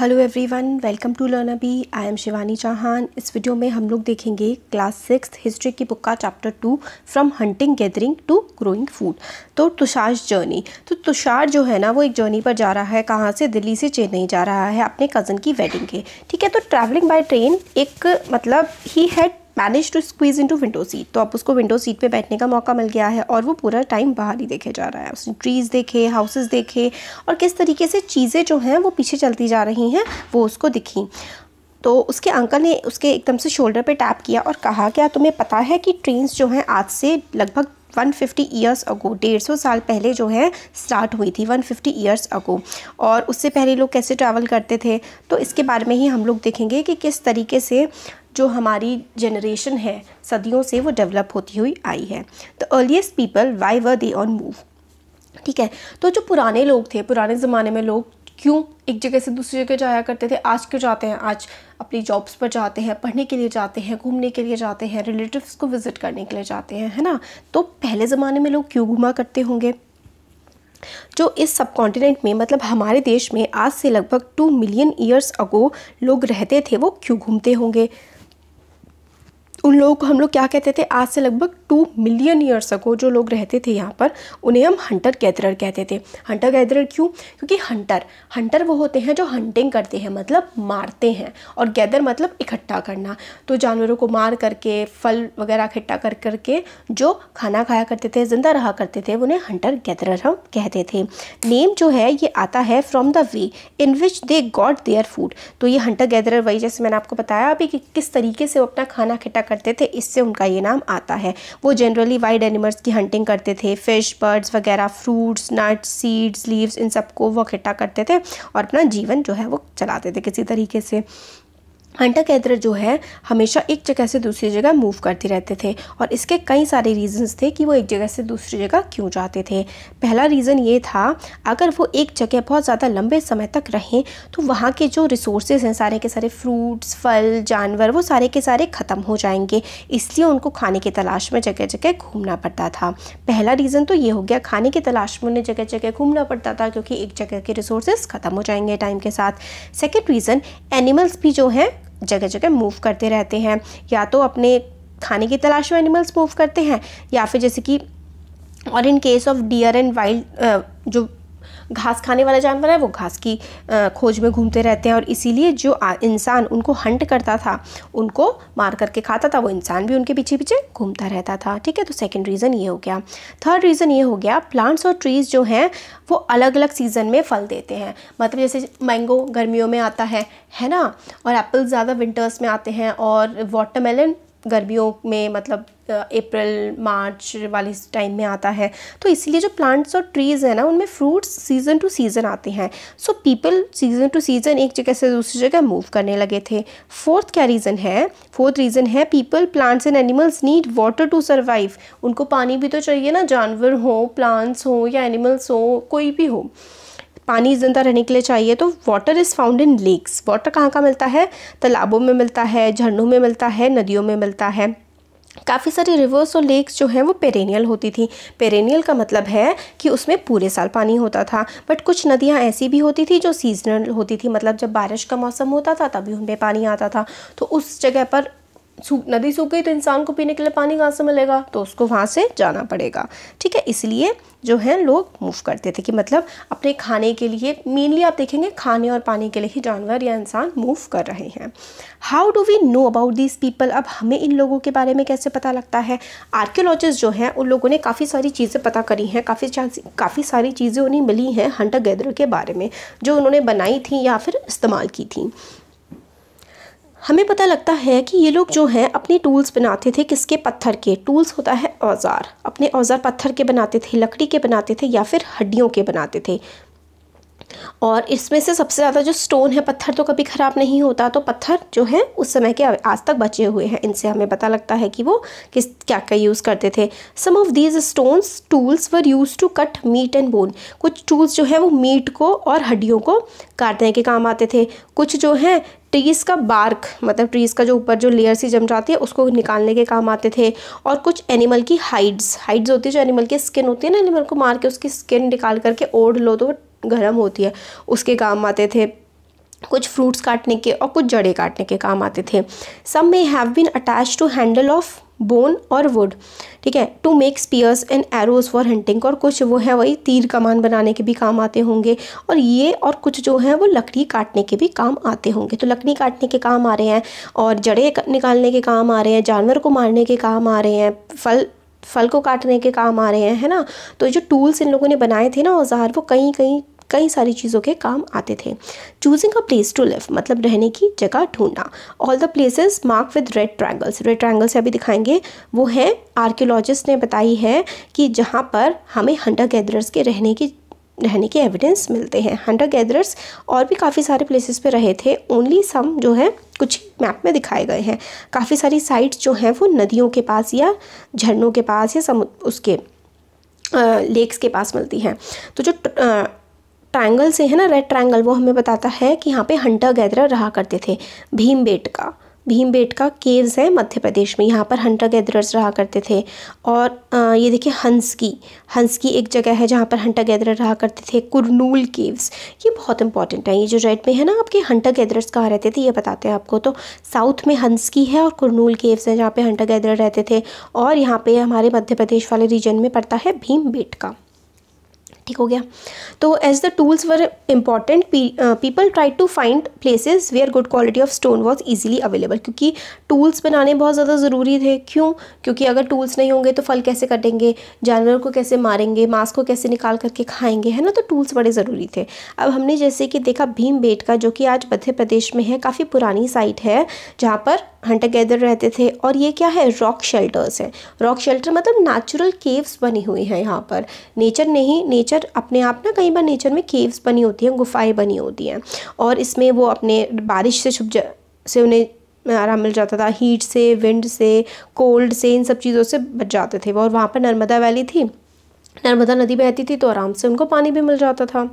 hello everyone welcome to learn अभी I M Shivani Chauhan इस video में हम लोग देखेंगे क्लास सिक्स हिस्ट्री की बुक का chapter two from hunting gathering to growing food तो तुषार जर्नी तो तुषार जो है ना वो एक जर्नी पर जा रहा है कहाँ से दिल्ली से चेन्नई जा रहा है अपने कज़न की वेडिंग के ठीक है तो ट्रैवलिंग बाय ट्रेन एक मतलब he had manage to squeeze to window seat तो अब उसको विंडो सीट पे बैठने का मौका मिल गया है और वो पूरा टाइम बाहर ही देखे जा रहा है उसने ट्रीज़ देखे हाउसेस देखे और किस तरीके से चीज़ें जो हैं वो पीछे चलती जा रही हैं वो उसको दिखी तो उसके अंकल ने उसके एकदम से शोल्डर पे टैप किया और कहा क्या तुम्हें पता है कि ट्रेन्स जो हैं आज से लगभग 150 फिफ्टी ईयर्स अगो डेढ़ सौ साल पहले जो है स्टार्ट हुई थी 150 फिफ्टी ईयर्स अगो और उससे पहले लोग कैसे ट्रैवल करते थे तो इसके बारे में ही हम लोग देखेंगे कि किस तरीके से जो हमारी जनरेशन है सदियों से वो डेवलप होती हुई आई है the earliest people why were they on move ठीक है तो जो पुराने लोग थे पुराने ज़माने में लोग क्यों एक जगह से दूसरी जगह जाया करते थे आज क्यों जाते हैं आज अपनी जॉब्स पर जाते हैं पढ़ने के लिए जाते हैं घूमने के लिए जाते हैं रिलेटिव्स को विज़िट करने के लिए जाते हैं है ना तो पहले ज़माने में लोग क्यों घूमा करते होंगे जो इस सब कॉन्टिनेंट में मतलब हमारे देश में आज से लगभग टू मिलियन ईयर्स अगो लोग रहते थे वो क्यों घूमते होंगे उन लोगों को हम लोग क्या कहते थे आज से लगभग टू मिलियन ईयर्स अगो जो लोग रहते थे यहाँ पर उन्हें हम हंटर गैदरर कहते थे हंटर गैदरर क्यों क्योंकि हंटर हंटर वो होते हैं जो हंटिंग करते हैं मतलब मारते हैं और गैदर मतलब इकट्ठा करना तो जानवरों को मार करके फल वगैरह इकट्ठा कर करके जो खाना खाया करते थे ज़िंदा रहा करते थे उन्हें हंटर गैदरर हम कहते थे नेम जो है ये आता है from the way in which they got their food तो ये हंटर गैदरर वही जैसे मैंने आपको बताया अभी कि किस तरीके से वो अपना खाना इकट्ठा करते थे इससे उनका ये नाम आता है वो जनरली वाइल्ड एनिमल्स की हंटिंग करते थे फिश बर्ड्स वगैरह फ्रूट्स नट्स सीड्स लीव्स इन सबको वो इकट्ठा करते थे और अपना जीवन जो है वो चलाते थे किसी तरीके से हंटर कैदर जो है हमेशा एक जगह से दूसरी जगह मूव करते रहते थे और इसके कई सारे रीजंस थे कि वो एक जगह से दूसरी जगह क्यों जाते थे पहला रीज़न ये था अगर वो एक जगह बहुत ज़्यादा लंबे समय तक रहें तो वहाँ के जो रिसोर्सेज हैं सारे के सारे फ्रूट्स फल जानवर वो सारे के सारे ख़त्म हो जाएंगे इसलिए उनको खाने की तलाश में जगह जगह घूमना पड़ता था पहला रीज़न तो ये हो गया खाने की तलाश में उन्हें जगह जगह घूमना पड़ता था क्योंकि एक जगह के रिसोर्सेज ख़त्म हो जाएंगे टाइम के साथ सेकेंड रीज़न एनिमल्स भी जो हैं जगह जगह मूव करते रहते हैं या तो अपने खाने की तलाश में एनिमल्स मूव करते हैं या फिर जैसे कि और in case of deer and wild जो घास खाने वाला जानवर है वो घास की खोज में घूमते रहते हैं और इसीलिए जो इंसान उनको हंट करता था उनको मार करके खाता था वो इंसान भी उनके पीछे पीछे घूमता रहता था ठीक है तो सेकेंड रीज़न ये हो गया थर्ड रीज़न ये हो गया प्लांट्स और ट्रीज़ जो हैं वो अलग अलग सीज़न में फल देते हैं मतलब जैसे मैंगो गर्मियों में आता है है ना और एप्पल ज़्यादा विंटर्स में आते हैं और वाटरमेलन गर्मियों में मतलब अप्रैल मार्च वाले टाइम में आता है तो इसलिए जो प्लांट्स और ट्रीज़ हैं ना उनमें फ्रूट्स सीज़न टू सीज़न आते हैं so people season to season एक जगह से दूसरी जगह मूव करने लगे थे फोर्थ क्या रीज़न है फोर्थ रीज़न है people plants and animals need water to survive उनको पानी भी तो चाहिए ना जानवर हो प्लांट्स हो या एनिमल्स हो कोई भी हो पानी जिंदा रहने के लिए चाहिए तो water is found in lakes water कहाँ कहाँ मिलता है तालाबों में मिलता है झरनों में मिलता है नदियों में मिलता है काफ़ी सारी रिवर्स और लेक्स जो हैं वो पेरेनियल होती थी पेरेनियल का मतलब है कि उसमें पूरे साल पानी होता था बट कुछ नदियाँ ऐसी भी होती थी जो सीजनल होती थी मतलब जब बारिश का मौसम होता था तभी उनमें पानी आता था तो उस जगह पर नदी सूख गई तो इंसान को पीने के लिए पानी कहाँ से मिलेगा तो उसको वहाँ से जाना पड़ेगा ठीक है इसलिए जो है लोग मूव करते थे कि मतलब अपने खाने के लिए मेनली आप देखेंगे खाने और पानी के लिए ही जानवर या इंसान मूव कर रहे हैं how do we know about this people अब हमें इन लोगों के बारे में कैसे पता लगता है आर्क्योलॉजिस्ट जो हैं उन लोगों ने काफ़ी सारी चीज़ें पता करी हैं काफ़ी काफ़ी सारी चीज़ें उन्हें मिली हैं हंटर गैदर के बारे में जो उन्होंने बनाई थी या फिर इस्तेमाल की थी हमें पता लगता है कि ये लोग जो हैं अपने टूल्स बनाते थे किसके पत्थर के टूल्स होता है औज़ार अपने औज़ार पत्थर के बनाते थे लकड़ी के बनाते थे या फिर हड्डियों के बनाते थे और इसमें से सबसे ज़्यादा जो स्टोन है पत्थर तो कभी ख़राब नहीं होता तो पत्थर जो है उस समय के आज तक बचे हुए हैं इनसे हमें पता लगता है कि वो किस क्या क्या यूज़ करते थे some of these stones tools were use to cut meat and bone कुछ टूल्स जो है वो मीट को और हड्डियों को काटने के काम आते थे कुछ जो हैं ट्रीज़ का बार्क मतलब ट्रीज़ का जो ऊपर जो लेयर सी जम जाती है उसको निकालने के काम आते थे और कुछ एनिमल की हाइड्स हाइड्स होती है जो एनिमल की स्किन होती है ना एनिमल को मार के उसकी स्किन निकाल करके ओढ़ लो तो वो गर्म होती है उसके काम आते थे कुछ फ्रूट्स काटने के और कुछ जड़े काटने के काम आते थे some may have been attach to handle of bone और वुड ठीक है to make spears and arrows for hunting और कुछ वो है वही तीर कमान बनाने के भी काम आते होंगे और ये और कुछ जो है वो लकड़ी काटने के भी काम आते होंगे तो लकड़ी काटने के काम आ रहे हैं और जड़े निकालने के काम आ रहे हैं जानवर को मारने के काम आ रहे हैं फल फल को काटने के काम आ रहे हैं है ना तो जो टूल्स इन लोगों ने बनाए थे ना औजार वो कहीं कहीं कई सारी चीज़ों के काम आते थे choosing a place to live मतलब रहने की जगह ढूंढना all the places mark with red triangles red triangles अभी दिखाएंगे वो है आर्कियोलॉजिस्ट ने बताई है कि जहाँ पर हमें हंडर गैदरर्स के रहने की रहने के एविडेंस मिलते हैं हंडर गैदरर्स और भी काफ़ी सारे प्लेसेस पे रहे थे ओनली सम जो है कुछ मैप में दिखाए गए हैं काफ़ी सारी साइट्स जो हैं वो नदियों के पास या झरनों के पास या समुद्र उसके लेक्स के पास मिलती हैं तो जो ट्रायंगल से है ना रेड ट्रायंगल वो हमें बताता है कि यहाँ पे हंटर गैदरर रहा करते थे भीम बेट का भीम बेट का केव्स है मध्य प्रदेश में यहाँ पर हंटर गैदरर्स रहा करते थे और ये देखिए हंस की हंस की एक जगह है जहाँ पर हंटर गैदरर रहा करते थे कुरनूल केव्स ये बहुत इंपॉर्टेंट है ये जो रेड में है ना आपके हंटर गैदरर्स कहाँ रहते थे ये बताते हैं आपको तो साउथ में हंस की है और कुरनूल केव्स है जहाँ पर हंटर गैदरर रहते थे और यहाँ पर हमारे मध्य प्रदेश वाले रीजन में पड़ता है भीम का ठीक हो गया तो as the tools were important people try to find places where good quality of stone was easily available क्योंकि टूल्स बनाने बहुत ज़्यादा ज़रूरी थे क्यों क्योंकि अगर टूल्स नहीं होंगे तो फल कैसे कटेंगे जानवर को कैसे मारेंगे मांस को कैसे निकाल करके खाएंगे है ना तो टूल्स बड़े ज़रूरी थे अब हमने जैसे कि देखा भीम बेट का जो कि आज मध्य प्रदेश में है काफ़ी पुरानी साइट है जहाँ पर हंटर गैदर रहते थे और ये क्या है रॉक शेल्टर्स हैं रॉक शेल्टर मतलब नेचुरल केव्स बनी हुई हैं यहाँ पर नेचर नहीं नेचर अपने आप ना कई बार नेचर में केव्स बनी होती हैं गुफाएं बनी होती हैं और इसमें वो अपने बारिश से छुप जा से उन्हें आराम मिल जाता था हीट से विंड से कोल्ड से इन सब चीज़ों से बच जाते थे और वहाँ पर नर्मदा वैली थी नर्मदा नदी बहती थी तो आराम से उनको पानी भी मिल जाता था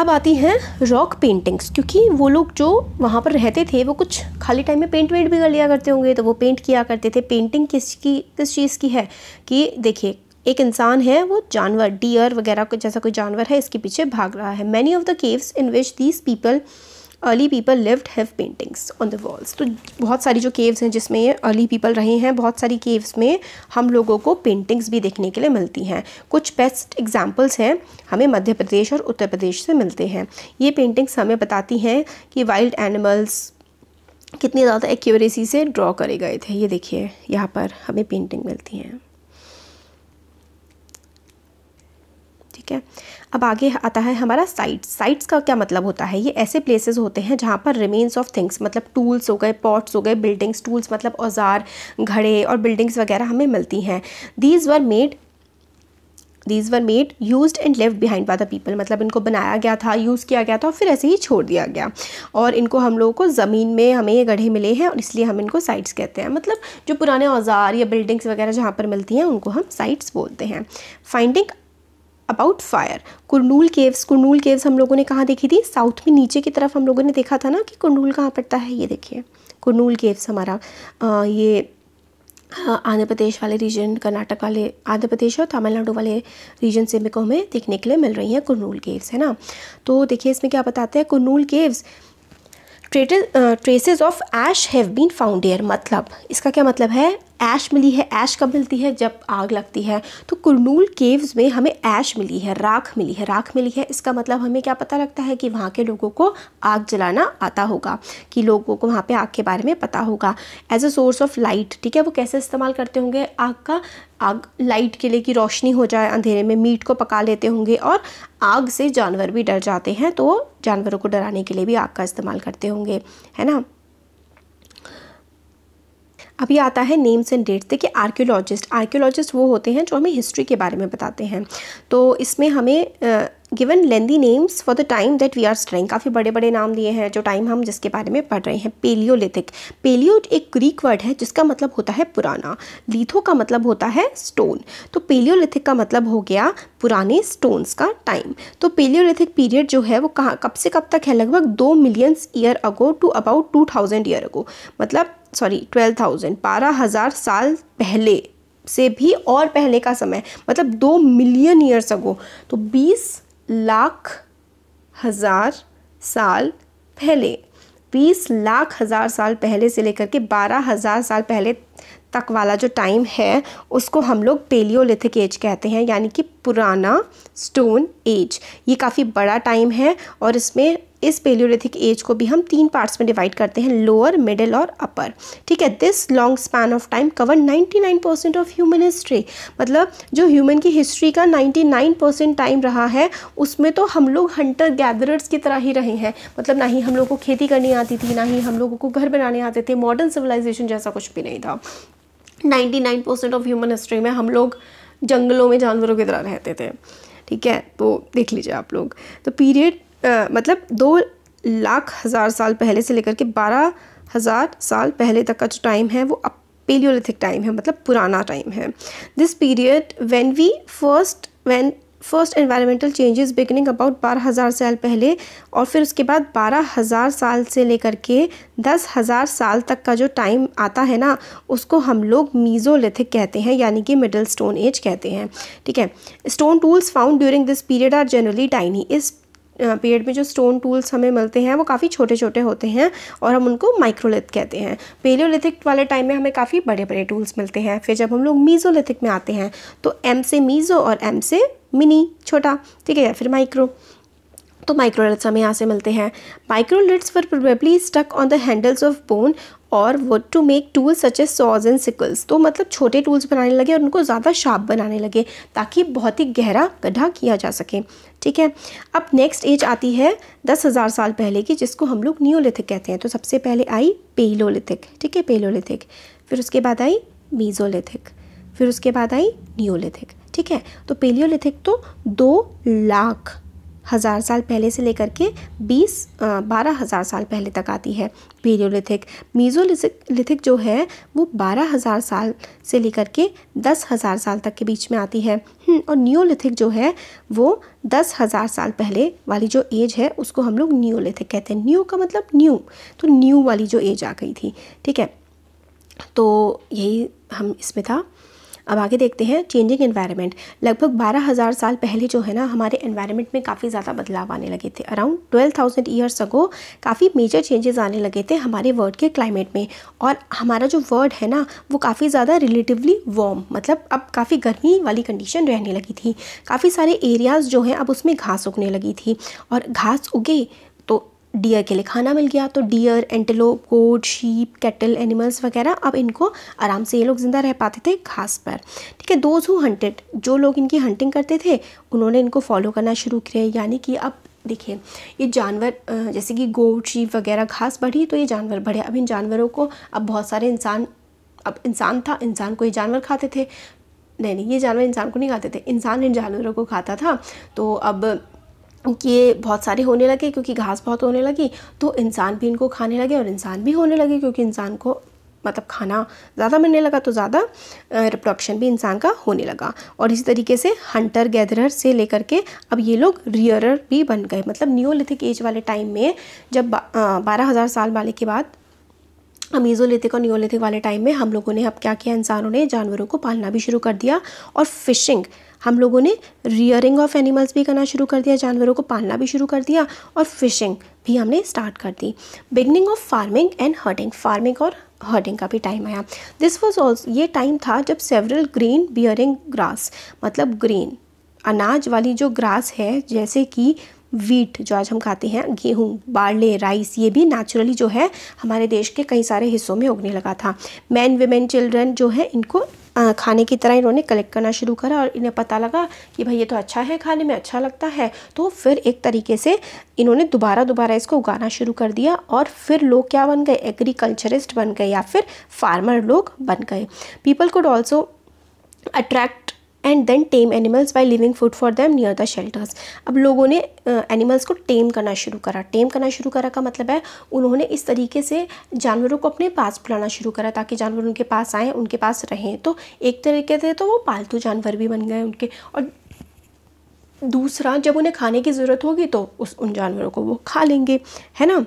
अब आती हैं रॉक पेंटिंग्स क्योंकि वो लोग जो वहाँ पर रहते थे वो कुछ खाली टाइम में पेंट वेंट भी कर लिया करते होंगे तो वो पेंट किया करते थे पेंटिंग किस की किस चीज़ की है कि देखिए एक इंसान है वो जानवर डियर वगैरह जैसा कोई जानवर है इसके पीछे भाग रहा है many of the caves in which these people early people lived have paintings on the walls तो बहुत सारी जो केव्स हैं जिसमें अर्ली पीपल रहे हैं बहुत सारी केव्स में हम लोगों को पेंटिंग्स भी देखने के लिए मिलती हैं कुछ बेस्ट एग्जाम्पल्स हैं हमें मध्य प्रदेश और उत्तर प्रदेश से मिलते हैं ये पेंटिंग्स हमें बताती हैं कि वाइल्ड एनिमल्स कितनी ज़्यादा एक्यूरेसी से ड्रॉ करे गए थे ये देखिए यहाँ पर हमें पेंटिंग मिलती हैं ठीक है अब आगे आता है हमारा साइट्स साइट्स का क्या मतलब होता है ये ऐसे प्लेसेस होते हैं जहाँ पर रिमेन्स ऑफ थिंग्स मतलब टूल्स हो गए पॉट्स हो गए बिल्डिंग्स टूल्स मतलब औजार घड़े और बिल्डिंग्स वगैरह हमें मिलती हैं these were made these were made used and left behind by the people मतलब इनको बनाया गया था यूज़ किया गया था और फिर ऐसे ही छोड़ दिया गया और इनको हम लोगों को ज़मीन में हमें ये गढ़े मिले हैं और इसलिए हम इनको साइट्स कहते हैं मतलब जो पुराने औजार या बिल्डिंग्स वगैरह जहाँ पर मिलती हैं उनको हम साइट्स बोलते हैं finding about fire Kurnool caves Kurnool caves हम लोगों ने कहाँ देखी थी साउथ में नीचे की तरफ हम लोगों ने देखा था ना कि कुरनूल कहाँ पड़ता है ये देखिए कुरनूल केव्स हमारा आ, ये आंध्र प्रदेश वाले रीजन कर्नाटक वाले आंध्र प्रदेश और तमिलनाडु वाले रीजन से मेरे को हमें देखने के लिए मिल रही हैं कुरनूल केव्स है ना तो देखिए इसमें क्या बताते हैं कुरनूल केव्स ट्रेटे traces of ash have been found here मतलब इसका क्या मतलब है ऐश मिली है ऐश कब मिलती है जब आग लगती है तो कुरनूल केव्स में हमें ऐश मिली है राख मिली है राख मिली है इसका मतलब हमें क्या पता लगता है कि वहाँ के लोगों को आग जलाना आता होगा कि लोगों को वहाँ पे आग के बारे में पता होगा as a source of light ठीक है वो कैसे इस्तेमाल करते होंगे आग का आग लाइट के लिए कि रोशनी हो जाए अंधेरे में मीट को पका लेते होंगे और आग से जानवर भी डर जाते हैं तो जानवरों को डराने के लिए भी आग का इस्तेमाल करते होंगे है ना अभी आता है नेम्स एंड डेट्स देखिए आर्क्योलॉजिस्ट आर्क्योलॉजिस्ट वो होते हैं जो हमें हिस्ट्री के बारे में बताते हैं तो इसमें हमें given lengthy names for the time that we are studying काफ़ी बड़े बड़े नाम लिए हैं जो टाइम हम जिसके बारे में पढ़ रहे हैं पेलियोलिथिक पेलियो एक ग्रीक वर्ड है जिसका मतलब होता है पुराना लीथो का मतलब होता है स्टोन तो पेलियोलिथिक का मतलब हो गया पुराने स्टोन्स का टाइम तो पेलियोलिथिक पीरियड जो है वो कहाँ कब से कब तक है लगभग दो millions year ago to about two thousand year ago मतलब सॉरी ट्वेल्व थाउजेंड बारह हज़ार साल पहले से भी और पहले का समय मतलब दो मिलियन ईयर्स अगो तो बीस लाख हज़ार साल पहले बीस लाख हज़ार साल पहले से लेकर के बारह हज़ार साल पहले तक वाला जो टाइम है उसको हम लोग पेलियोलिथिक एज कहते हैं यानी कि पुराना स्टोन एज ये काफ़ी बड़ा टाइम है और इसमें इस पेलियोलिथिक एज को भी हम तीन पार्ट्स में डिवाइड करते हैं लोअर मिडिल और अपर ठीक है this long span of time cover 99 percent of human history मतलब जो ह्यूमन की हिस्ट्री का 99 परसेंट टाइम रहा है उसमें तो हम लोग हंटर गैदरर्स की तरह ही रहे हैं मतलब ना ही हम लोग को खेती करनी आती थी ना ही हम लोगों को घर बनाने आते थे मॉडर्न सिविलाइजेशन जैसा कुछ भी नहीं था ninety percent of human history में हम लोग जंगलों में जानवरों की तरह रहते थे ठीक है तो देख लीजिए आप लोग तो पीरियड आ, मतलब दो लाख हज़ार साल पहले से लेकर के बारह हज़ार साल पहले तक का जो टाइम है वो अब पेलियोलिथिक टाइम है मतलब पुराना टाइम है this period when we first when first environmental changes beginning about बारह हज़ार साल पहले और फिर उसके बाद बारह हज़ार साल से लेकर के दस हज़ार साल तक का जो टाइम आता है ना उसको हम लोग मीजोलिथिक कहते हैं यानी कि मिडल स्टोन एज कहते हैं ठीक है stone tools found during this period are generally tiny इस पीरियड में जो स्टोन टूल्स हमें मिलते हैं वो काफ़ी छोटे छोटे होते हैं और हम उनको माइक्रोलिथ कहते हैं पेलियोलिथिक वाले टाइम में हमें काफ़ी बड़े बड़े टूल्स मिलते हैं फिर जब हम लोग मीजोलिथिक में आते हैं तो एम से मीज़ो और एम से मिनी छोटा ठीक है फिर माइक्रो तो माइक्रोलिट्स हमें यहाँ से मिलते हैं microliths for probably stuck on the handles of bone और wood to make tools such as saws and sickles तो मतलब छोटे टूल्स बनाने लगे और उनको ज़्यादा शार्प बनाने लगे ताकि बहुत ही गहरा गड्ढा किया जा सके ठीक है अब नेक्स्ट एज आती है दस हज़ार साल पहले की जिसको हम लोग न्यूलिथिक कहते हैं तो सबसे पहले आई पेलोलिथिक ठीक है पेलोलिथिक फिर उसके बाद आई मीज़ोलिथिक फिर उसके बाद आई न्यूलिथिक ठीक है तो पेलियोलिथिक तो दो लाख हज़ार साल पहले से लेकर के बीस बारह हज़ार साल पहले तक आती है पीरियोलिथिक मीजोलिथिक लिथिक जो है वो बारह हज़ार साल से लेकर के दस हज़ार साल तक के बीच में आती है हम्म, और न्योलिथिक जो है वो दस हज़ार साल पहले वाली जो एज है उसको हम लोग न्योलिथिक कहते हैं न्यू का मतलब न्यू तो न्यू वाली जो एज आ गई थी ठीक है तो यही हम इसमें था अब आगे देखते हैं चेंजिंग एनवायरनमेंट लगभग 12,000 साल पहले जो है ना हमारे एनवायरनमेंट में काफ़ी ज़्यादा बदलाव आने लगे थे अराउंड 12,000 थाउजेंड ईयर्स अगो काफ़ी मेजर चेंजेस आने लगे थे हमारे वर्ल्ड के क्लाइमेट में और हमारा जो वर्ल्ड है ना वो काफ़ी ज़्यादा रिलेटिवली वार्म मतलब अब काफ़ी गर्मी वाली कंडीशन रहने लगी थी काफ़ी सारे एरियाज़ जो हैं अब उसमें घास उगने लगी थी और घास उगे डियर के लिए खाना मिल गया तो deer antelope goat sheep cattle animals वगैरह अब इनको आराम से ये लोग ज़िंदा रह पाते थे घास पर ठीक है दोज हु हंटेड जो लोग इनकी हंटिंग करते थे उन्होंने इनको फॉलो करना शुरू किया यानी कि अब देखिए ये जानवर जैसे कि गोट शीप वगैरह घास बढ़ी तो ये जानवर बढ़े अब इन जानवरों को अब बहुत सारे इंसान अब इंसान था इंसान को ये जानवर खाते थे नहीं नहीं ये जानवर इंसान को नहीं खाते थे इंसान इन जानवरों को खाता था तो अब ये बहुत सारे होने लगे क्योंकि घास बहुत होने लगी तो इंसान भी इनको खाने लगे और इंसान भी होने लगे क्योंकि इंसान को मतलब खाना ज़्यादा मिलने लगा तो ज़्यादा रिप्रोडक्शन भी इंसान का होने लगा और इसी तरीके से हंटर गैदरर से लेकर के अब ये लोग रियरर भी बन गए मतलब न्योलिथिक एज वाले टाइम में जब बारह हज़ार साल वाले के बाद अमीज़ोलिथिक और न्योलिथिक वाले टाइम में हम लोगों ने अब क्या किया इंसानों ने जानवरों को पालना भी शुरू कर दिया और फिशिंग हम लोगों ने रियरिंग ऑफ एनिमल्स भी करना शुरू कर दिया जानवरों को पालना भी शुरू कर दिया और फिशिंग भी हमने स्टार्ट कर दी beginning of farming and herding farming और हर्डिंग का भी टाइम आया दिस वॉज ऑल्सो ये टाइम था जब सेवरल ग्रीन बियरिंग ग्रास मतलब ग्रीन अनाज वाली जो ग्रास है जैसे कि वीट जो आज हम खाते हैं गेहूँ बार्ले राइस ये भी नेचुरली जो है हमारे देश के कई सारे हिस्सों में उगने लगा था मैन वेमेन चिल्ड्रन जो है इनको खाने की तरह इन्होंने कलेक्ट करना शुरू करा और इन्हें पता लगा कि भाई ये तो अच्छा है खाने में अच्छा लगता है तो फिर एक तरीके से इन्होंने दोबारा दोबारा इसको उगाना शुरू कर दिया और फिर लोग क्या बन गए एग्रीकल्चरिस्ट बन गए या फिर फार्मर लोग बन गए people could also attract and then tame animals by leaving food for them near the shelters अब लोगों ने एनिमल्स को टेम करना शुरू करा टेम करना शुरू करा का मतलब है उन्होंने इस तरीके से जानवरों को अपने पास बुलाना शुरू करा ताकि जानवर उनके पास आएँ उनके पास रहें तो एक तरीके से तो वो पालतू जानवर भी बन गए उनके और दूसरा जब उन्हें खाने की ज़रूरत होगी तो उस उन जानवरों को वो खा लेंगे है ना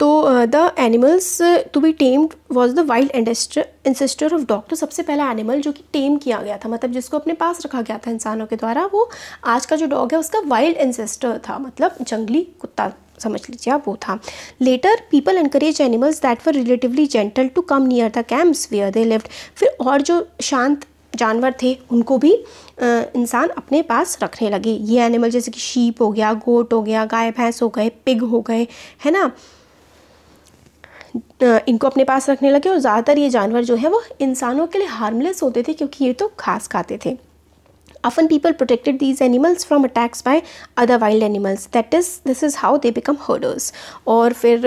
तो the animals to be tamed was the wild ancestor ancestor of dog तो सबसे पहला एनिमल जो कि टेम किया गया था मतलब जिसको अपने पास रखा गया था इंसानों के द्वारा वो आज का जो डॉग है उसका वाइल्ड इंसेस्टर था मतलब जंगली कुत्ता समझ लीजिए आप वो था later people encourage animals that were relatively gentle to come near the camps where they lived फिर और जो शांत जानवर थे उनको भी uh, इंसान अपने पास रखने लगे ये एनिमल जैसे कि शीप हो गया गोट हो गया गाय भैंस हो गए पिग हो गए है ना इनको अपने पास रखने लगे और ज़्यादातर ये जानवर जो है वो इंसानों के लिए हार्मलेस होते थे क्योंकि ये तो घास खाते थे often people protected these animals from attacks by other wild animals that is this is how they become herders और फिर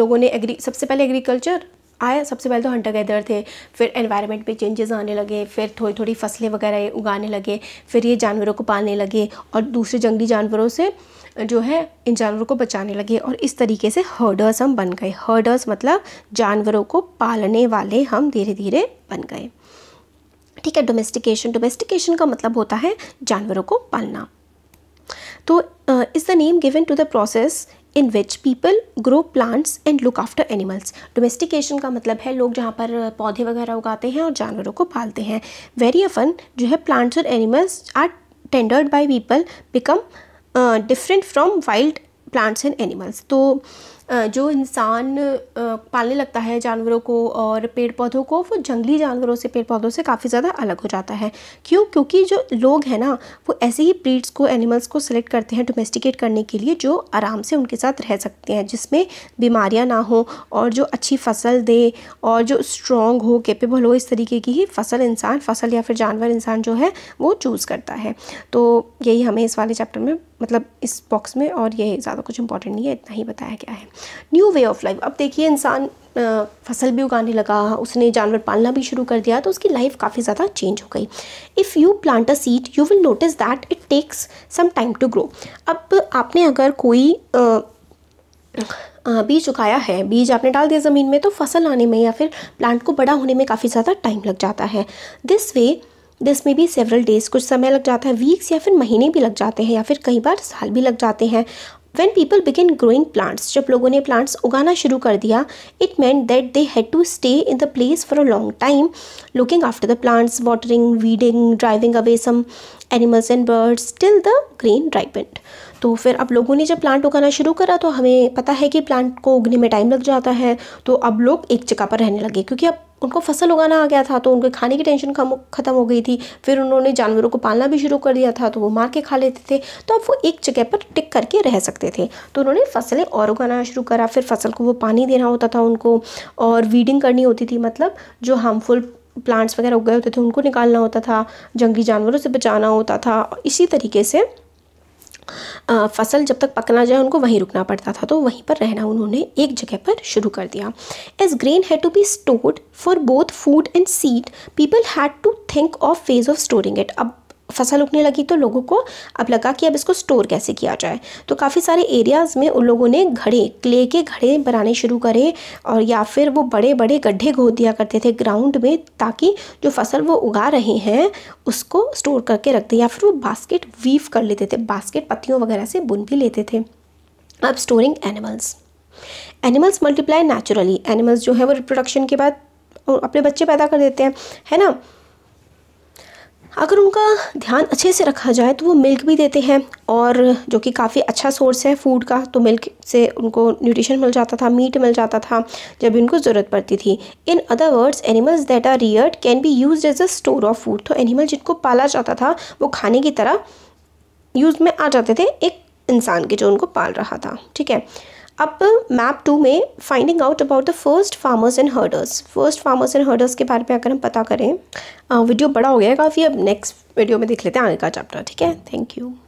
लोगों ने एग्री सबसे पहले एग्रीकल्चर आया सबसे पहले तो हंटर गैदर थे फिर एनवायरनमेंट पे चेंजेस आने लगे फिर थोड़ी थोड़ी फसलें वगैरह उगाने लगे फिर ये जानवरों को पालने लगे और दूसरे जंगली जानवरों से जो है इन जानवरों को बचाने लगे और इस तरीके से हर्डर्स हम बन गए हर्डर्स मतलब जानवरों को पालने वाले हम धीरे धीरे बन गए ठीक है डोमेस्टिकेशन डोमेस्टिकेशन का मतलब होता है जानवरों को पालना तो is the name given to the process in which people grow plants and look after animals domestication का मतलब है लोग जहाँ पर पौधे वगैरह उगाते हैं और जानवरों को पालते हैं वेरी अफन जो है प्लांट्स और animals are tended by people become different from wild plants and animals तो जो इंसान पालने लगता है जानवरों को और पेड़ पौधों को वो जंगली जानवरों से पेड़ पौधों से काफ़ी ज़्यादा अलग हो जाता है क्यों क्योंकि जो लोग हैं ना वो ऐसे ही ब्रीड्स को एनिमल्स को सिलेक्ट करते हैं डोमेस्टिकेट करने के लिए जो आराम से उनके साथ रह सकते हैं जिसमें बीमारियाँ ना हो और जो अच्छी फसल दे और जो स्ट्रॉन्ग हो कैपेबल हो इस तरीके की ही फसल इंसान फसल या फिर जानवर इंसान जो है वो चूज़ करता है तो यही हमें इस वाले चैप्टर में मतलब इस बॉक्स में और ये ज़्यादा कुछ इंपॉर्टेंट नहीं है इतना ही बताया गया है न्यू वे ऑफ लाइफ अब देखिए इंसान फसल भी उगाने लगा उसने जानवर पालना भी शुरू कर दिया तो उसकी लाइफ काफ़ी ज़्यादा चेंज हो गई if you plant a seed you will notice that it takes some time to grow अब आपने अगर कोई बीज उगाया है बीज आपने डाल दिया ज़मीन में तो फसल आने में या फिर प्लांट को बड़ा होने में काफ़ी ज़्यादा टाइम लग जाता है दिस वे दिस में भी सेवरल डेज़ कुछ समय लग जाता है वीक्स या फिर महीने भी लग जाते हैं या फिर कई बार साल भी लग जाते हैं when people begin growing plants जब लोगों ने प्लांट्स उगाना शुरू कर दिया it meant that they had to stay in the place for a long time looking after the plants watering weeding driving away some animals and birds till the grain ripened तो फिर अब लोगों ने जब प्लांट उगाना शुरू करा तो हमें पता है कि प्लांट को उगने में टाइम लग जाता है तो अब लोग एक जगह पर रहने लगे क्योंकि अब उनको फसल उगाना आ गया था तो उनके खाने की टेंशन ख़त्म हो गई थी फिर उन्होंने जानवरों को पालना भी शुरू कर दिया था तो वो मार के खा लेते थे तो अब वो एक जगह पर टिक करके रह सकते थे तो उन्होंने फसलें और उगाना शुरू करा फिर फसल को वो पानी देना होता था उनको और वीडिंग करनी होती थी मतलब जो हार्मफुल प्लांट्स वगैरह उग गए होते थे उनको निकालना होता था जंगली जानवरों से बचाना होता था इसी तरीके से फसल जब तक पकना जाए उनको वहीं रुकना पड़ता था तो वहीं पर रहना उन्होंने एक जगह पर शुरू कर दिया as grain had to be stored for both food and seed people had to think of ways of storing it अब फसल उगने लगी तो लोगों को अब लगा कि अब इसको स्टोर कैसे किया जाए तो काफ़ी सारे एरियाज़ में उन लोगों ने घड़े क्ले के घड़े बनाने शुरू करे और या फिर वो बड़े बड़े गड्ढे घोद दिया करते थे ग्राउंड में ताकि जो फसल वो उगा रहे हैं उसको स्टोर करके रखते या फिर वो बास्केट वीव कर लेते थे बास्केट पत्तियों वगैरह से बुन भी लेते थे अब storing animals animals multiply naturally animals जो है वो रिप्रोडक्शन के बाद अपने बच्चे पैदा कर देते हैं है ना अगर उनका ध्यान अच्छे से रखा जाए तो वो मिल्क भी देते हैं और जो कि काफ़ी अच्छा सोर्स है फूड का तो मिल्क से उनको न्यूट्रिशन मिल जाता था मीट मिल जाता था जब उनको ज़रूरत पड़ती थी in other words animals that are reared can be used as a store of food तो एनिमल जिनको पाला जाता था वो खाने की तरह यूज़ में आ जाते थे एक इंसान के जो उनको पाल रहा था ठीक है अब मैप टू में finding out about the first farmers and herders first farmers and herders के बारे में अगर हम पता करें वीडियो बड़ा हो गया है काफ़ी अब नेक्स्ट वीडियो में देख लेते हैं आगे का चैप्टर ठीक है थैंक यू